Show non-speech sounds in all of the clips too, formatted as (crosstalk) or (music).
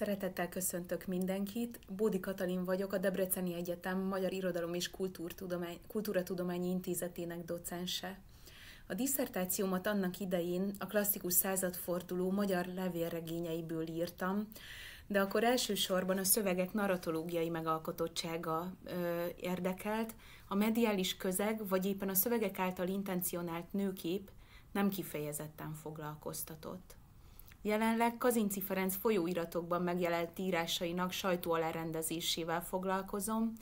Szeretettel köszöntök mindenkit. Bódi Katalin vagyok, a Debreceni Egyetem Magyar Irodalom és Kultúrtudomány, Kultúratudományi Intézetének docense. A diszertációmat annak idején a klasszikus századforduló magyar levélregényeiből írtam, de akkor elsősorban a szövegek narratológiai megalkotottsága ö, érdekelt, a mediális közeg, vagy éppen a szövegek által intencionált nőkép nem kifejezetten foglalkoztatott. Jelenleg Kazinci Ferenc folyóiratokban megjelent írásainak sajtó alárendezésével foglalkozom,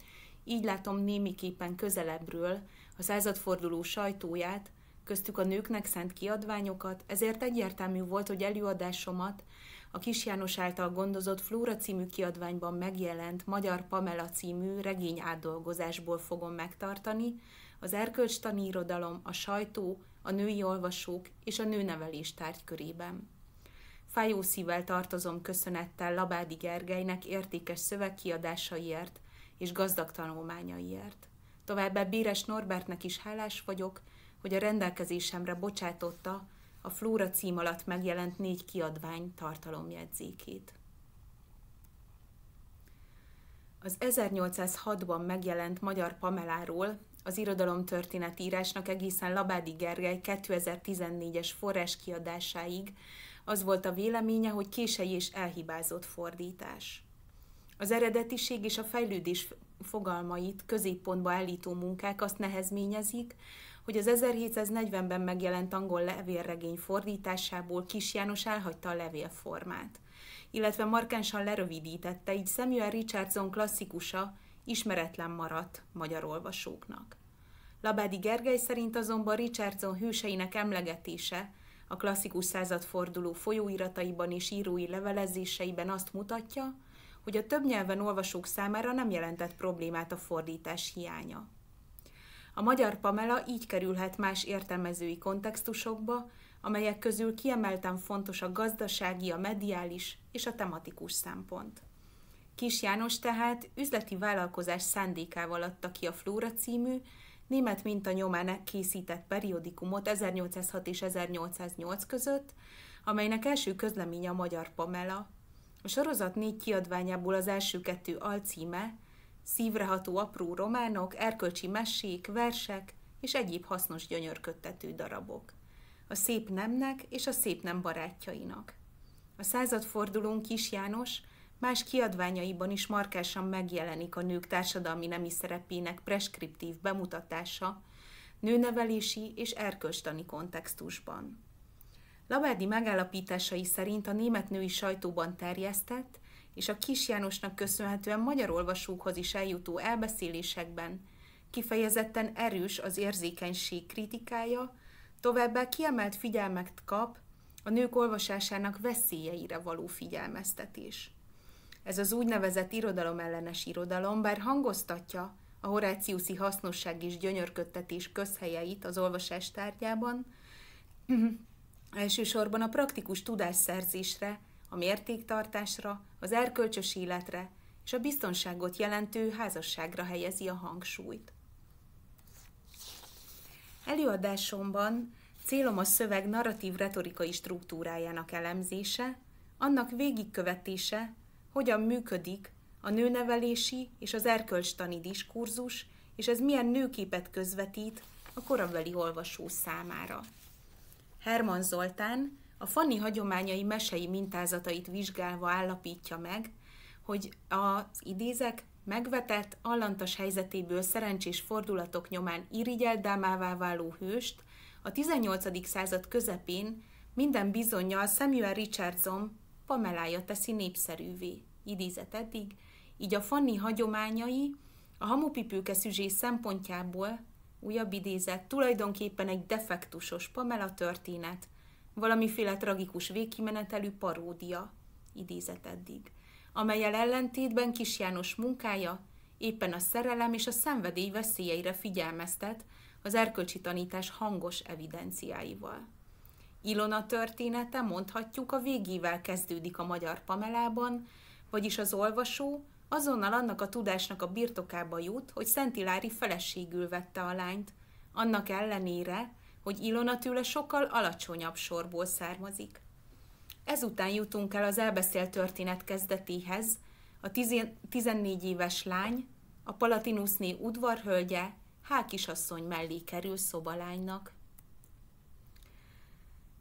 így látom némiképpen közelebbről a századforduló sajtóját, köztük a nőknek szent kiadványokat, ezért egyértelmű volt, hogy előadásomat a Kis János által gondozott Flóra című kiadványban megjelent Magyar Pamela című regény átdolgozásból fogom megtartani, az erkölcstani irodalom, a sajtó, a női olvasók és a nőnevelés tárgykörében. Fájó szívvel tartozom köszönettel Labádi Gergelynek értékes szövegkiadásaiért és gazdag tanulmányaiért. Továbbá Béres Norbertnek is hálás vagyok, hogy a rendelkezésemre bocsátotta a Flóra cím alatt megjelent négy kiadvány tartalomjegyzékét. Az 1806-ban megjelent Magyar Pameláról az irodalomtörténeti írásnak egészen Labádi Gergely 2014-es forráskiadásáig az volt a véleménye, hogy kései és elhibázott fordítás. Az eredetiség és a fejlődés fogalmait középpontba állító munkák azt nehezményezik, hogy az 1740-ben megjelent angol levélregény fordításából Kis János elhagyta a levélformát, illetve markánsan lerövidítette, így Samuel Richardson klasszikusa ismeretlen maradt magyar olvasóknak. Labádi Gergely szerint azonban Richardson hőseinek emlegetése a klasszikus századforduló folyóirataiban és írói levelezéseiben azt mutatja, hogy a több nyelven olvasók számára nem jelentett problémát a fordítás hiánya. A magyar Pamela így kerülhet más értelmezői kontextusokba, amelyek közül kiemelten fontos a gazdasági, a mediális és a tematikus szempont. Kis János tehát üzleti vállalkozás szándékával adta ki a Flóra című, német minta nyomán készített periodikumot 1806 és 1808 között, amelynek első közleménye a Magyar Pamela. A sorozat négy kiadványából az első kettő alcíme Szívreható apró románok, erkölcsi mesék, versek és egyéb hasznos gyönyörködtető darabok. A szép nemnek és a szép nem barátjainak. A századfordulón Kis János Más kiadványaiban is markásan megjelenik a nők társadalmi nemi szerepének preskriptív bemutatása, nőnevelési és erkölcstani kontextusban. Labádi megállapításai szerint a német női sajtóban terjesztett, és a Kis Jánosnak köszönhetően magyar olvasókhoz is eljutó elbeszélésekben kifejezetten erős az érzékenység kritikája, továbbá kiemelt figyelmet kap a nők olvasásának veszélyeire való figyelmeztetés. Ez az úgynevezett irodalom ellenes irodalom, bár hangoztatja a horáciuszi hasznosság és gyönyörködtetés közhelyeit az olvasás tárgyában, (clears throat) elsősorban a praktikus tudásszerzésre, a mértéktartásra, az erkölcsös életre és a biztonságot jelentő házasságra helyezi a hangsúlyt. Előadásomban célom a szöveg narratív retorikai struktúrájának elemzése, annak végigkövetése hogyan működik a nőnevelési és az erkölcstani diskurzus, és ez milyen nőképet közvetít a korabeli olvasó számára. Herman Zoltán a Fanni hagyományai mesei mintázatait vizsgálva állapítja meg, hogy az idézek megvetett, allantas helyzetéből szerencsés fordulatok nyomán irigyeldálmává váló hőst a 18. század közepén minden bizonyal Samuel Richardson Pamelája teszi népszerűvé, idézett eddig, így a Fanni hagyományai a hamupipőke szüzsé szempontjából, újabb idézet, tulajdonképpen egy defektusos Pamela történet, valamiféle tragikus végkimenetelű paródia, idézett eddig, amelyel ellentétben Kis János munkája éppen a szerelem és a szenvedély veszélyeire figyelmeztet az erkölcsi tanítás hangos evidenciáival. Ilona története mondhatjuk a végével kezdődik a magyar Pamelában, vagyis az olvasó azonnal annak a tudásnak a birtokába jut, hogy Szent Ilári feleségül vette a lányt, annak ellenére, hogy Ilona tőle sokkal alacsonyabb sorból származik. Ezután jutunk el az elbeszélt történet kezdetéhez, a 14 éves lány, a Palatinuszné udvarhölgye, Hákisasszony mellé kerül szobalánynak.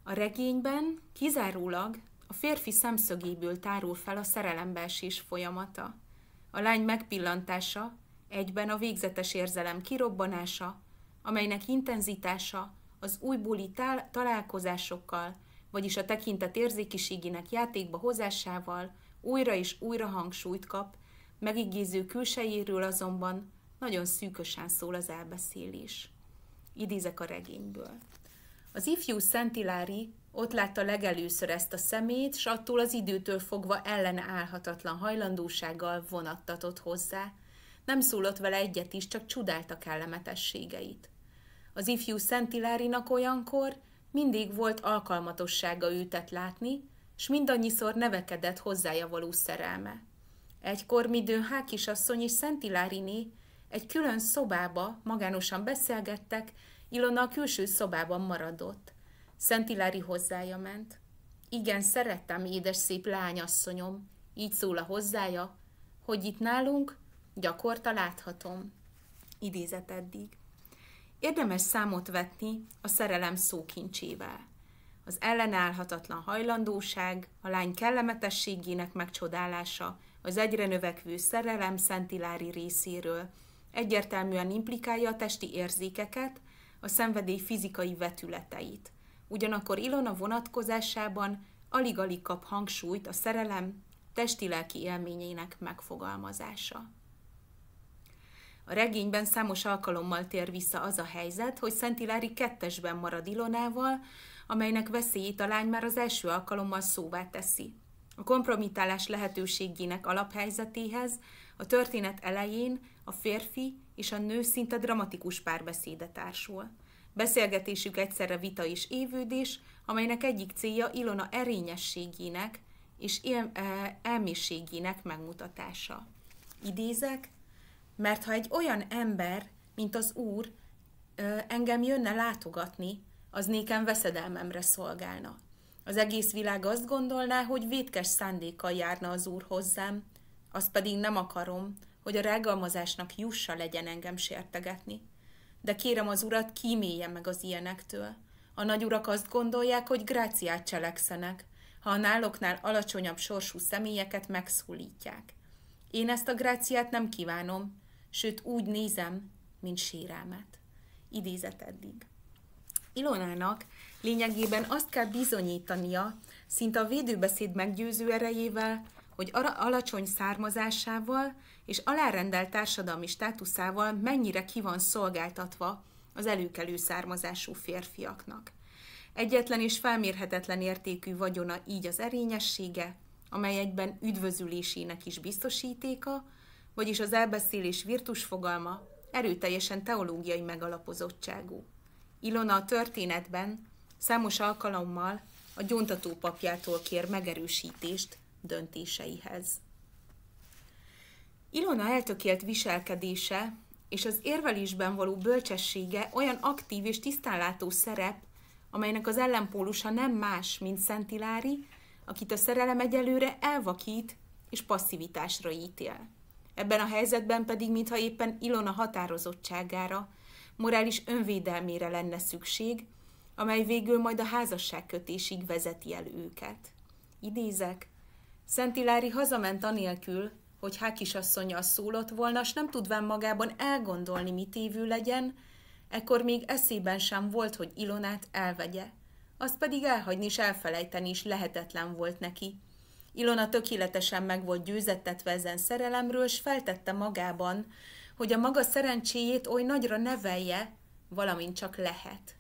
A regényben kizárólag a férfi szemszögéből tárul fel a szerelembeesés folyamata. A lány megpillantása egyben a végzetes érzelem kirobbanása, amelynek intenzitása az újbóli tál- találkozásokkal, vagyis a tekintet érzékiségének játékba hozásával újra és újra hangsúlyt kap, megigéző külsejéről azonban nagyon szűkösen szól az elbeszélés. Idézek a regényből. Az ifjú Szentilári ott látta legelőször ezt a szemét, s attól az időtől fogva ellenállhatatlan hajlandósággal vonattatott hozzá. Nem szólott vele egyet is, csak csodálta kellemetességeit. Az ifjú Szentilárinak olyankor mindig volt alkalmatossága őtet látni, s mindannyiszor nevekedett hozzája való szerelme. Egykor midő Hákisasszony és Szentiláriné egy külön szobába magánosan beszélgettek, Ilona a külső szobában maradott. Szent Ilári hozzája ment. Igen, szerettem, édes szép lányasszonyom. Így szól a hozzája, hogy itt nálunk gyakorta láthatom. Idézet eddig. Érdemes számot vetni a szerelem szókincsével. Az ellenállhatatlan hajlandóság, a lány kellemetességének megcsodálása, az egyre növekvő szerelem Szentilári részéről egyértelműen implikálja a testi érzékeket, a szenvedély fizikai vetületeit. Ugyanakkor Ilona vonatkozásában alig-alig kap hangsúlyt a szerelem testi-lelki élményeinek megfogalmazása. A regényben számos alkalommal tér vissza az a helyzet, hogy Szent Ilári kettesben marad Ilonával, amelynek veszélyét a lány már az első alkalommal szóvá teszi. A kompromitálás lehetőségének alaphelyzetéhez a történet elején a férfi és a nő szinte dramatikus párbeszéde társul. Beszélgetésük egyszerre vita és évődés, amelynek egyik célja Ilona erényességének és él, e, elmészségének megmutatása. Idézek, mert ha egy olyan ember, mint az úr, engem jönne látogatni, az nékem veszedelmemre szolgálna. Az egész világ azt gondolná, hogy vétkes szándékkal járna az úr hozzám, azt pedig nem akarom, hogy a rágalmazásnak jussa legyen engem sértegetni. De kérem az urat, kímélje meg az ilyenektől. A nagyurak azt gondolják, hogy gráciát cselekszenek, ha a náloknál alacsonyabb sorsú személyeket megszólítják. Én ezt a gráciát nem kívánom, sőt úgy nézem, mint sérelmet. Idézet eddig. Ilonának lényegében azt kell bizonyítania, szinte a védőbeszéd meggyőző erejével, hogy alacsony származásával és alárendelt társadalmi státuszával mennyire ki van szolgáltatva az előkelő származású férfiaknak. Egyetlen és felmérhetetlen értékű vagyona így az erényessége, amely egyben üdvözülésének is biztosítéka, vagyis az elbeszélés virtus fogalma erőteljesen teológiai megalapozottságú. Ilona a történetben számos alkalommal a gyóntató papjától kér megerősítést döntéseihez. Ilona eltökélt viselkedése és az érvelésben való bölcsessége olyan aktív és tisztánlátó szerep, amelynek az ellenpólusa nem más, mint Szentilári, akit a szerelem egyelőre elvakít és passzivitásra ítél. Ebben a helyzetben pedig, mintha éppen Ilona határozottságára, morális önvédelmére lenne szükség, amely végül majd a házasságkötésig vezeti el őket. Idézek, Szentilári hazament anélkül, hogy Há a szólott volna, s nem tudván magában elgondolni, mit évű legyen, ekkor még eszében sem volt, hogy Ilonát elvegye. Azt pedig elhagyni és elfelejteni is lehetetlen volt neki. Ilona tökéletesen meg volt győzettetve ezen szerelemről, s feltette magában, hogy a maga szerencséjét oly nagyra nevelje, valamint csak lehet.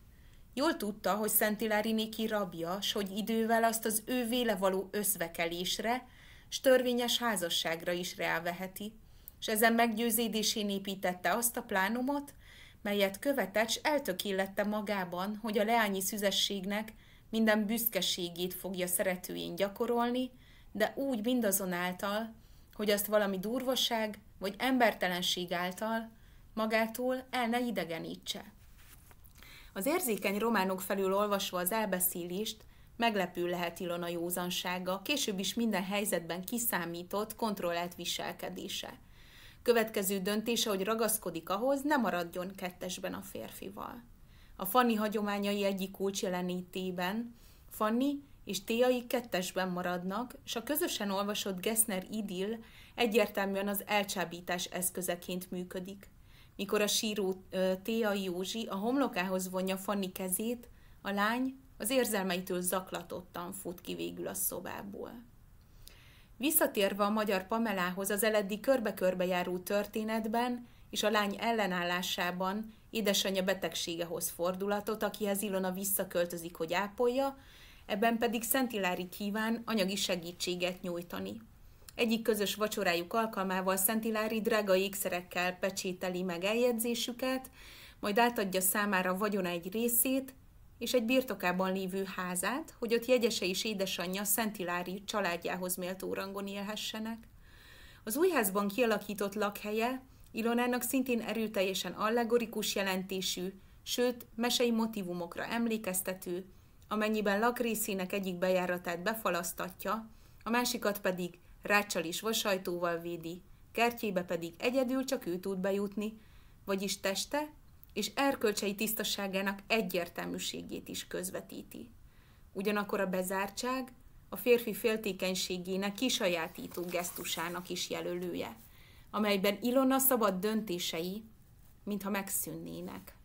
Jól tudta, hogy Ilári néki rabja, s hogy idővel azt az ő véle való összvekelésre, s törvényes házasságra is ráveheti, és ezen meggyőződésén építette azt a plánumot, melyet követett, s eltökillette magában, hogy a leányi szüzességnek minden büszkeségét fogja szeretőjén gyakorolni, de úgy mindazonáltal, hogy azt valami durvaság vagy embertelenség által magától el ne idegenítse. Az érzékeny románok felül olvasva az elbeszélést, meglepő lehet Ilona józansága, később is minden helyzetben kiszámított, kontrollált viselkedése. Következő döntése, hogy ragaszkodik ahhoz, ne maradjon kettesben a férfival. A Fanni hagyományai egyik kulcsjelenítében Fanni és Téai kettesben maradnak, és a közösen olvasott Gessner idill egyértelműen az elcsábítás eszközeként működik mikor a síró Téa Józsi a homlokához vonja Fanni kezét, a lány az érzelmeitől zaklatottan fut ki végül a szobából. Visszatérve a magyar Pamelához az eleddi körbe-körbe járó történetben és a lány ellenállásában édesanyja betegségehoz fordulatot, akihez Ilona visszaköltözik, hogy ápolja, ebben pedig Szent Ilári kíván anyagi segítséget nyújtani. Egyik közös vacsorájuk alkalmával Szentilári drága ékszerekkel pecsételi meg eljegyzésüket, majd átadja számára vagyona egy részét, és egy birtokában lévő házát, hogy ott jegyese és édesanyja Szentilári családjához méltó rangon élhessenek. Az újházban kialakított lakhelye Ilonának szintén erőteljesen allegorikus jelentésű, sőt, mesei motivumokra emlékeztető, amennyiben lakrészének egyik bejáratát befalasztatja, a másikat pedig ráccsal is vasajtóval védi, kertjébe pedig egyedül csak ő tud bejutni, vagyis teste és erkölcsei tisztaságának egyértelműségét is közvetíti. Ugyanakkor a bezártság a férfi féltékenységének kisajátító gesztusának is jelölője, amelyben Ilona szabad döntései, mintha megszűnnének.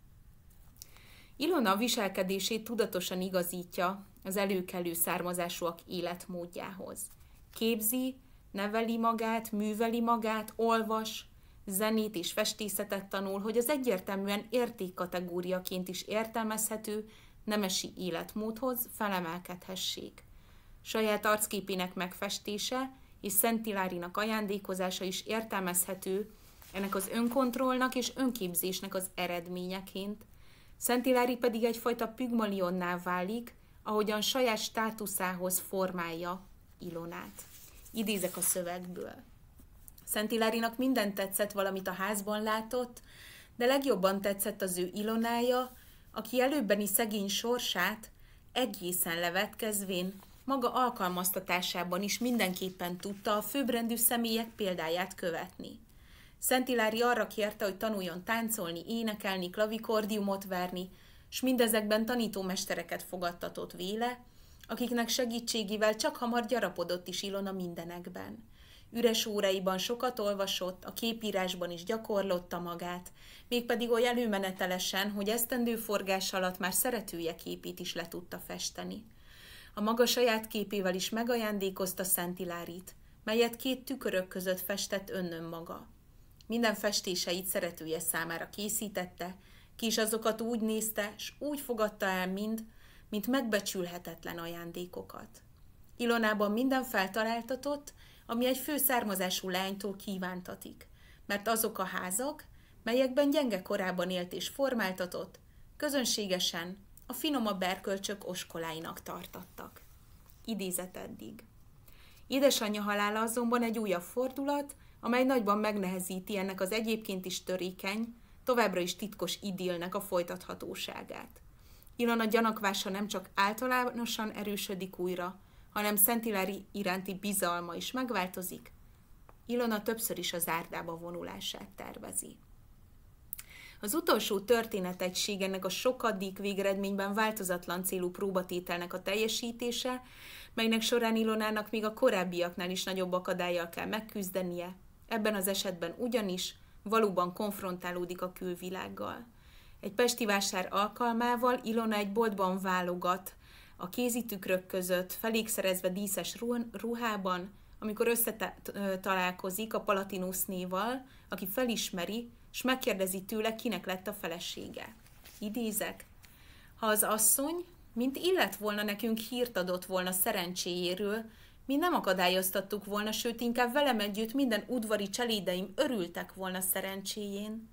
Ilona viselkedését tudatosan igazítja az előkelő származásúak életmódjához. Képzi neveli magát, műveli magát, olvas, zenét és festészetet tanul, hogy az egyértelműen értékkategóriaként is értelmezhető nemesi életmódhoz felemelkedhessék. Saját arcképének megfestése és Szentilárinak ajándékozása is értelmezhető ennek az önkontrollnak és önképzésnek az eredményeként. Szentilári pedig egyfajta pigmalionnál válik, ahogyan saját státuszához formálja Ilonát. Idézek a szövegből. Szent Ilárinak minden tetszett, valamit a házban látott, de legjobban tetszett az ő Ilonája, aki előbbeni szegény sorsát egészen levetkezvén maga alkalmaztatásában is mindenképpen tudta a főbrendű személyek példáját követni. Szent Ilári arra kérte, hogy tanuljon táncolni, énekelni, klavikordiumot verni, s mindezekben tanítómestereket fogadtatott véle, akiknek segítségével csak hamar gyarapodott is Ilona mindenekben. Üres óraiban sokat olvasott, a képírásban is gyakorlotta magát, mégpedig oly előmenetelesen, hogy esztendő forgás alatt már szeretője képét is le tudta festeni. A maga saját képével is megajándékozta Szent Ilárit, melyet két tükörök között festett önnön maga. Minden festéseit szeretője számára készítette, ki is azokat úgy nézte, s úgy fogadta el mind, mint megbecsülhetetlen ajándékokat. Ilonában minden feltaláltatott, ami egy fő származású lánytól kívántatik, mert azok a házak, melyekben gyenge korában élt és formáltatott, közönségesen a finomabb erkölcsök oskoláinak tartattak. Idézet eddig. Édesanyja halála azonban egy újabb fordulat, amely nagyban megnehezíti ennek az egyébként is törékeny, továbbra is titkos idilnek a folytathatóságát. Ilona gyanakvása nem csak általánosan erősödik újra, hanem Szentilári iránti bizalma is megváltozik. Ilona többször is az árdába vonulását tervezi. Az utolsó történetegység ennek a sokadik végeredményben változatlan célú próbatételnek a teljesítése, melynek során Ilonának még a korábbiaknál is nagyobb akadályjal kell megküzdenie, ebben az esetben ugyanis valóban konfrontálódik a külvilággal. Egy pesti vásár alkalmával Ilona egy boltban válogat, a kézitükrök között, felékszerezve díszes ruhában, amikor összetalálkozik a néval, aki felismeri, és megkérdezi tőle, kinek lett a felesége. Idézek. Ha az asszony, mint illet volna nekünk hírt adott volna szerencséjéről, mi nem akadályoztattuk volna, sőt inkább velem együtt minden udvari cselédeim örültek volna szerencséjén.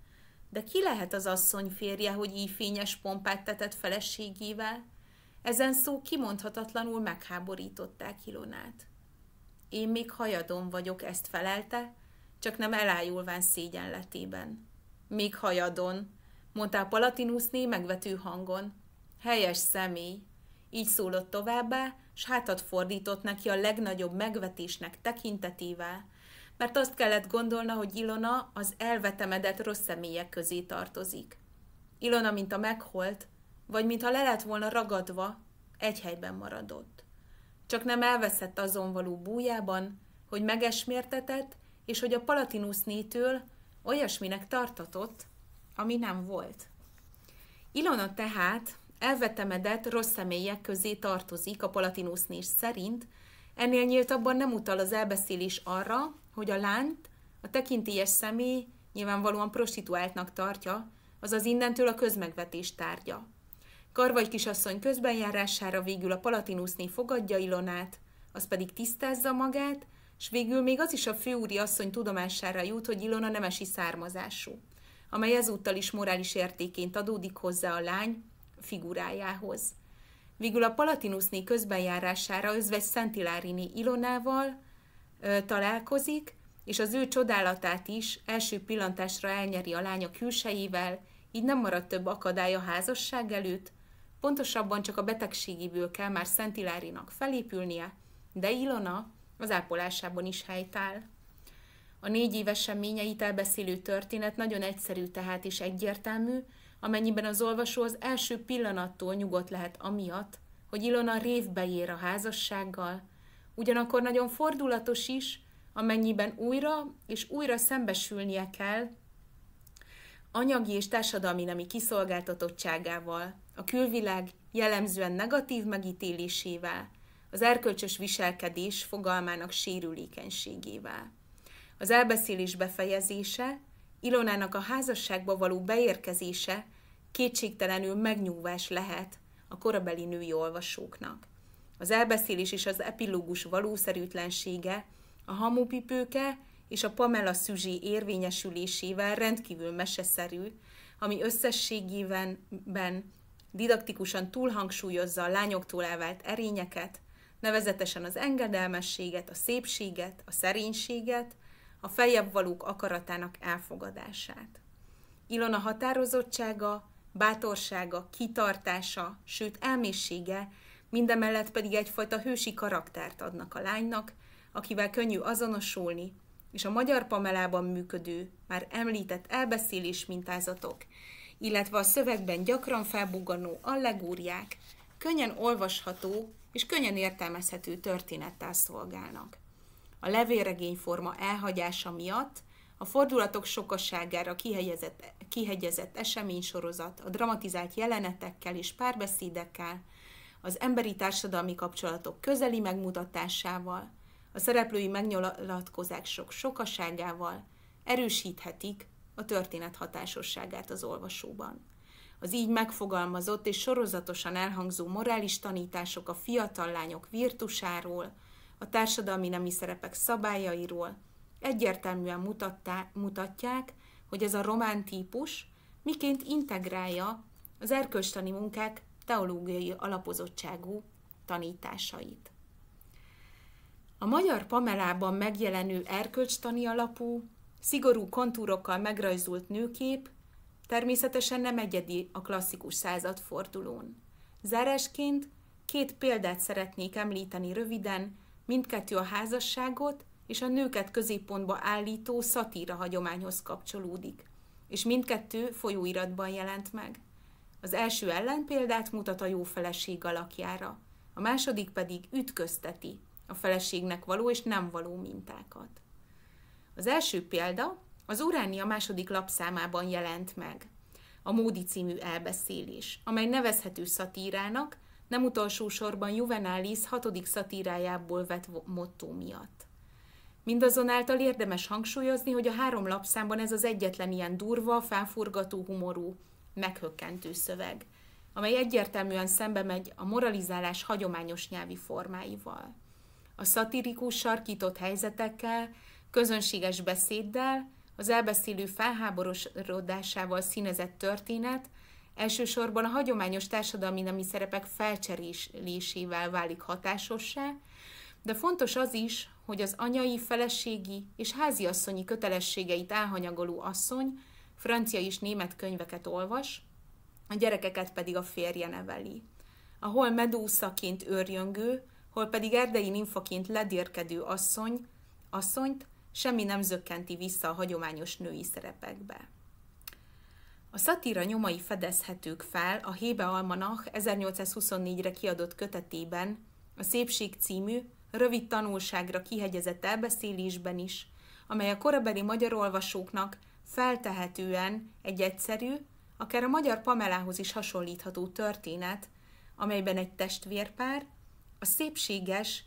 De ki lehet az asszony férje, hogy így fényes pompát tetett feleségével? Ezen szó kimondhatatlanul megháborították Ilonát. Én még hajadon vagyok, ezt felelte, csak nem elájulván szégyenletében. Még hajadon, mondta Palatinuszné megvető hangon. Helyes személy. Így szólott továbbá, s hátat fordított neki a legnagyobb megvetésnek tekintetével, mert azt kellett gondolna, hogy Ilona az elvetemedett rossz személyek közé tartozik. Ilona, mint a megholt, vagy mintha le lett volna ragadva, egy helyben maradott. Csak nem elveszett azon való bújában, hogy megesmértetett, és hogy a nétől olyasminek tartatott, ami nem volt. Ilona tehát elvetemedett rossz személyek közé tartozik a Palatinusnés szerint, ennél nyíltabban nem utal az elbeszélés arra, hogy a lánt, a tekintélyes személy nyilvánvalóan prostituáltnak tartja, azaz innentől a közmegvetés tárgya. Karvagy kisasszony közbenjárására végül a palatinuszné fogadja Ilonát, az pedig tisztázza magát, s végül még az is a főúri asszony tudomására jut, hogy Ilona nemesi származású, amely ezúttal is morális értéként adódik hozzá a lány figurájához. Végül a palatinuszné közbenjárására özvegy Szentiláriné Ilonával, találkozik, és az ő csodálatát is első pillantásra elnyeri a lánya külsejével, így nem marad több akadály a házasság előtt, pontosabban csak a betegségiből kell már Szent Ilárinak felépülnie, de Ilona az ápolásában is helytáll. A négy éves eseményeit elbeszélő történet nagyon egyszerű tehát is egyértelmű, amennyiben az olvasó az első pillanattól nyugodt lehet amiatt, hogy Ilona révbe ér a házassággal, Ugyanakkor nagyon fordulatos is, amennyiben újra és újra szembesülnie kell anyagi és társadalmi nemi kiszolgáltatottságával, a külvilág jellemzően negatív megítélésével, az erkölcsös viselkedés fogalmának sérülékenységével. Az elbeszélés befejezése, Ilonának a házasságba való beérkezése kétségtelenül megnyúvás lehet a korabeli női olvasóknak. Az elbeszélés és az epilógus valószerűtlensége, a hamupipőke és a Pamela Szüzsi érvényesülésével rendkívül meseszerű, ami összességében didaktikusan túlhangsúlyozza a lányoktól elvált erényeket, nevezetesen az engedelmességet, a szépséget, a szerénységet, a feljebb valók akaratának elfogadását. Ilona határozottsága, bátorsága, kitartása, sőt elmészsége mindemellett pedig egyfajta hősi karaktert adnak a lánynak, akivel könnyű azonosulni, és a magyar pamelában működő, már említett elbeszélés mintázatok, illetve a szövegben gyakran felbugganó allegóriák könnyen olvasható és könnyen értelmezhető történettel szolgálnak. A levélregényforma elhagyása miatt a fordulatok sokasságára kihegyezett, kihegyezett eseménysorozat a dramatizált jelenetekkel és párbeszédekkel, az emberi társadalmi kapcsolatok közeli megmutatásával, a szereplői megnyalatkozások sokaságával erősíthetik a történet hatásosságát az olvasóban. Az így megfogalmazott és sorozatosan elhangzó morális tanítások a fiatal lányok virtusáról, a társadalmi nemi szerepek szabályairól egyértelműen mutattá, mutatják, hogy ez a román típus miként integrálja az erkölcstani munkák teológiai alapozottságú tanításait. A magyar Pamelában megjelenő erkölcstani alapú, szigorú kontúrokkal megrajzolt nőkép természetesen nem egyedi a klasszikus századfordulón. Zárásként két példát szeretnék említeni röviden, mindkettő a házasságot és a nőket középpontba állító szatíra hagyományhoz kapcsolódik, és mindkettő folyóiratban jelent meg. Az első ellenpéldát mutat a jó feleség alakjára, a második pedig ütközteti a feleségnek való és nem való mintákat. Az első példa az Uránia második lapszámában jelent meg, a Módi című elbeszélés, amely nevezhető szatírának, nem utolsó sorban Juvenalis hatodik szatírájából vett motto miatt. Mindazonáltal érdemes hangsúlyozni, hogy a három lapszámban ez az egyetlen ilyen durva, felforgató humorú meghökkentő szöveg, amely egyértelműen szembe megy a moralizálás hagyományos nyelvi formáival. A szatirikus sarkított helyzetekkel, közönséges beszéddel, az elbeszélő felháborodásával színezett történet elsősorban a hagyományos társadalmi nemi szerepek felcserélésével válik hatásossá, de fontos az is, hogy az anyai, feleségi és háziasszonyi kötelességeit elhanyagoló asszony francia és német könyveket olvas, a gyerekeket pedig a férje neveli. A hol medúszaként őrjöngő, hol pedig erdei ninfaként ledérkedő asszony, asszonyt semmi nem zökkenti vissza a hagyományos női szerepekbe. A szatíra nyomai fedezhetők fel a Hébe Almanach 1824-re kiadott kötetében, a Szépség című, rövid tanulságra kihegyezett elbeszélésben is, amely a korabeli magyar olvasóknak feltehetően egy egyszerű, akár a magyar Pamelához is hasonlítható történet, amelyben egy testvérpár, a szépséges,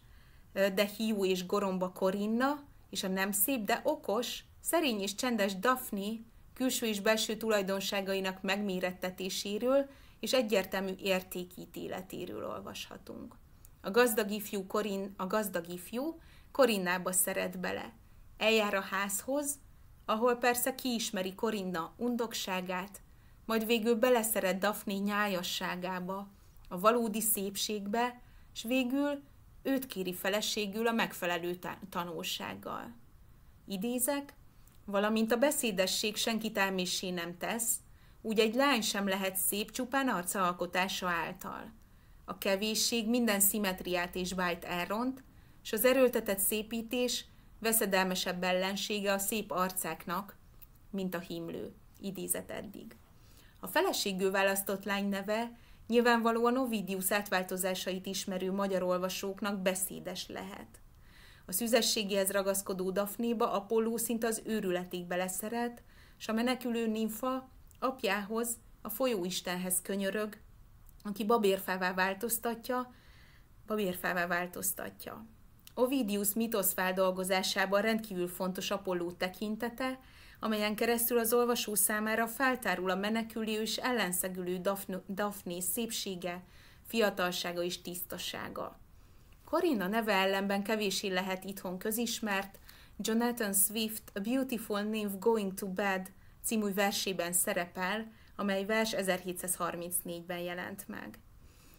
de hiú és goromba Korinna, és a nem szép, de okos, szerény és csendes Daphne külső és belső tulajdonságainak megmérettetéséről és egyértelmű értékítéletéről olvashatunk. A gazdag ifjú Korin, a gazdag ifjú Korinnába szeret bele. Eljár a házhoz, ahol persze kiismeri Korinna undokságát, majd végül beleszeret Daphne nyájasságába, a valódi szépségbe, és végül őt kéri feleségül a megfelelő tanulsággal. Idézek, valamint a beszédesség senkit elmésé nem tesz, úgy egy lány sem lehet szép csupán arca alkotása által. A kevésség minden szimetriát és bájt elront, és az erőltetett szépítés veszedelmesebb ellensége a szép arcáknak, mint a himlő, idézett eddig. A feleségül választott lány neve nyilvánvalóan Ovidius átváltozásait ismerő magyar olvasóknak beszédes lehet. A szüzességéhez ragaszkodó Dafnéba Apolló szinte az őrületig beleszeret, és a menekülő nimfa apjához, a folyóistenhez könyörög, aki babérfává változtatja, babérfává változtatja. Ovidius mitosz feldolgozásában rendkívül fontos Apolló tekintete, amelyen keresztül az olvasó számára feltárul a menekülő és ellenszegülő Daphné szépsége, fiatalsága és tisztasága. Corinna neve ellenben kevésé lehet itthon közismert, Jonathan Swift A Beautiful Name Going to Bed című versében szerepel, amely vers 1734-ben jelent meg.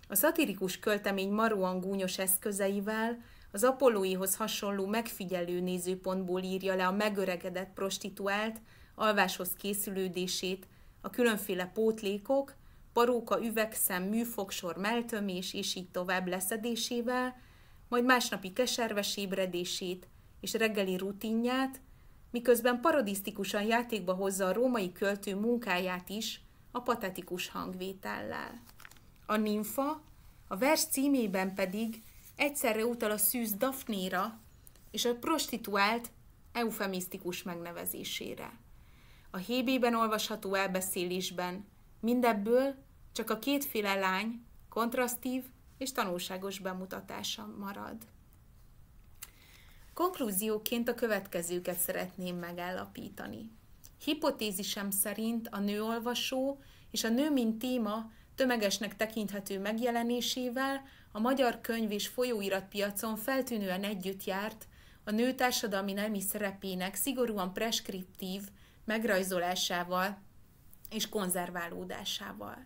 A szatirikus költemény maróan gúnyos eszközeivel az apolóihoz hasonló megfigyelő nézőpontból írja le a megöregedett prostituált, alváshoz készülődését, a különféle pótlékok, paróka, üvegszem, műfogsor, melltömés és így tovább leszedésével, majd másnapi keserves ébredését és reggeli rutinját, miközben parodisztikusan játékba hozza a római költő munkáját is a patetikus hangvétellel. A nimfa, a vers címében pedig Egyszerre utal a szűz Daphnéra és a prostituált eufemisztikus megnevezésére. A Hébében olvasható elbeszélésben mindebből csak a kétféle lány kontrasztív és tanulságos bemutatása marad. Konklúzióként a következőket szeretném megállapítani. Hipotézisem szerint a nőolvasó és a nő mint téma Tömegesnek tekinthető megjelenésével a magyar könyv és folyóiratpiacon feltűnően együtt járt a nőtársadalmi nemi szerepének szigorúan preskriptív megrajzolásával és konzerválódásával.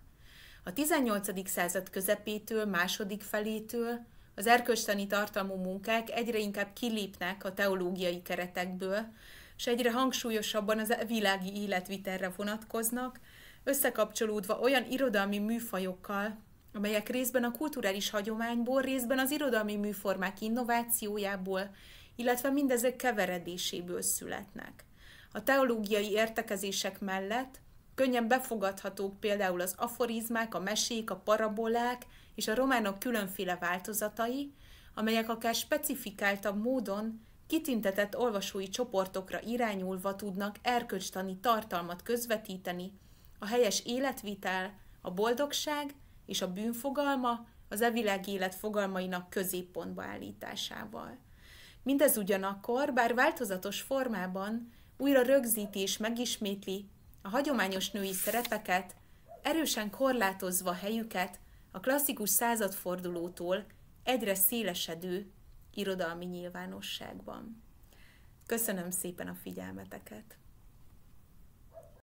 A 18. század közepétől, második felétől az erkölcstani tartalmú munkák egyre inkább kilépnek a teológiai keretekből, és egyre hangsúlyosabban az világi életvitelre vonatkoznak, összekapcsolódva olyan irodalmi műfajokkal, amelyek részben a kulturális hagyományból, részben az irodalmi műformák innovációjából, illetve mindezek keveredéséből születnek. A teológiai értekezések mellett könnyen befogadhatók például az aforizmák, a mesék, a parabolák és a románok különféle változatai, amelyek akár specifikáltabb módon kitintetett olvasói csoportokra irányulva tudnak erkölcstani tartalmat közvetíteni, a helyes életvitel, a boldogság és a bűnfogalma az e világ élet fogalmainak középpontba állításával. Mindez ugyanakkor, bár változatos formában, újra rögzíti és megismétli a hagyományos női szerepeket, erősen korlátozva helyüket a klasszikus századfordulótól egyre szélesedő irodalmi nyilvánosságban. Köszönöm szépen a figyelmeteket!